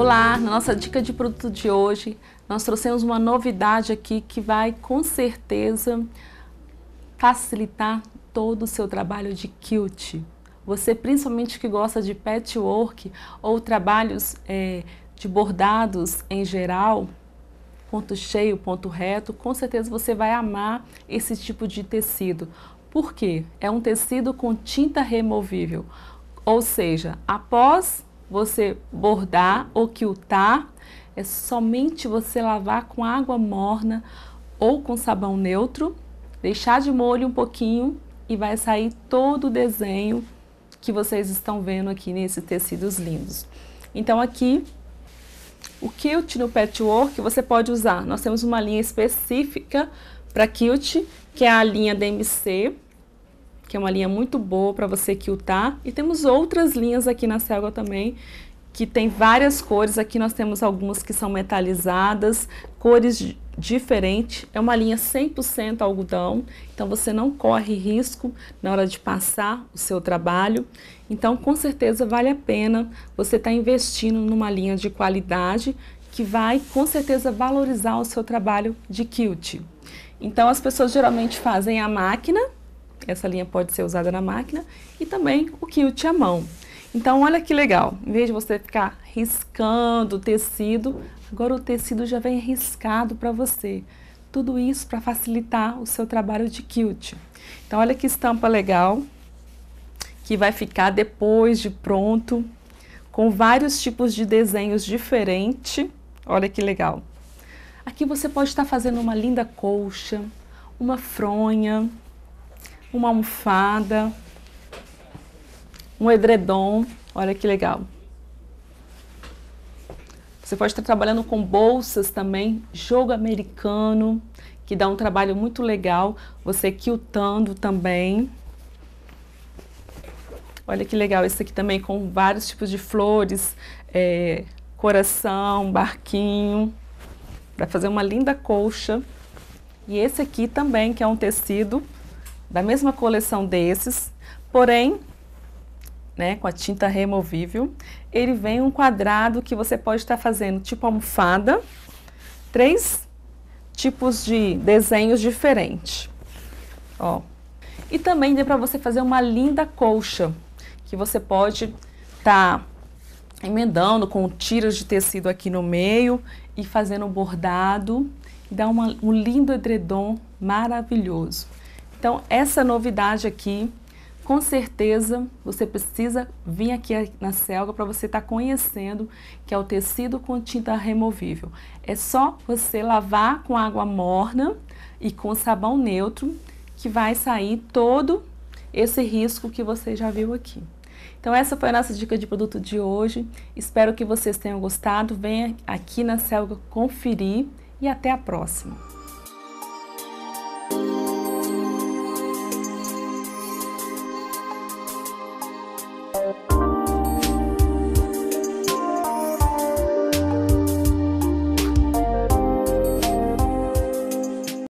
Olá, na nossa dica de produto de hoje, nós trouxemos uma novidade aqui que vai com certeza facilitar todo o seu trabalho de quilt. Você, principalmente que gosta de patchwork ou trabalhos é, de bordados em geral, ponto cheio, ponto reto, com certeza você vai amar esse tipo de tecido. Por quê? É um tecido com tinta removível, ou seja, após você bordar ou quiltar, é somente você lavar com água morna ou com sabão neutro, deixar de molho um pouquinho e vai sair todo o desenho que vocês estão vendo aqui nesses tecidos lindos. Então aqui, o quilt no patchwork você pode usar, nós temos uma linha específica para quilt, que é a linha DMC, que é uma linha muito boa para você quiltar. E temos outras linhas aqui na Selga também, que tem várias cores. Aqui nós temos algumas que são metalizadas, cores diferentes. É uma linha 100% algodão, então você não corre risco na hora de passar o seu trabalho. Então, com certeza, vale a pena você estar tá investindo numa linha de qualidade que vai, com certeza, valorizar o seu trabalho de quilt. Então, as pessoas geralmente fazem a máquina, essa linha pode ser usada na máquina e também o quilte à mão. Então, olha que legal. Em vez de você ficar riscando o tecido, agora o tecido já vem riscado para você. Tudo isso para facilitar o seu trabalho de quilt. Então, olha que estampa legal que vai ficar depois de pronto, com vários tipos de desenhos diferentes. Olha que legal. Aqui você pode estar fazendo uma linda colcha, uma fronha, uma almofada, um edredom. Olha que legal. Você pode estar trabalhando com bolsas também, jogo americano, que dá um trabalho muito legal. Você quiltando também. Olha que legal esse aqui também, com vários tipos de flores, é, coração, barquinho, para fazer uma linda colcha. E esse aqui também, que é um tecido da mesma coleção desses, porém, né, com a tinta removível, ele vem um quadrado que você pode estar tá fazendo tipo almofada, três tipos de desenhos diferentes. Ó. E também dá para você fazer uma linda colcha, que você pode estar tá emendando com tiras de tecido aqui no meio e fazendo bordado e dá uma, um lindo edredom maravilhoso. Então, essa novidade aqui, com certeza, você precisa vir aqui na Selga para você estar tá conhecendo que é o tecido com tinta removível. É só você lavar com água morna e com sabão neutro que vai sair todo esse risco que você já viu aqui. Então essa foi a nossa dica de produto de hoje. Espero que vocês tenham gostado. Venha aqui na Selga conferir e até a próxima.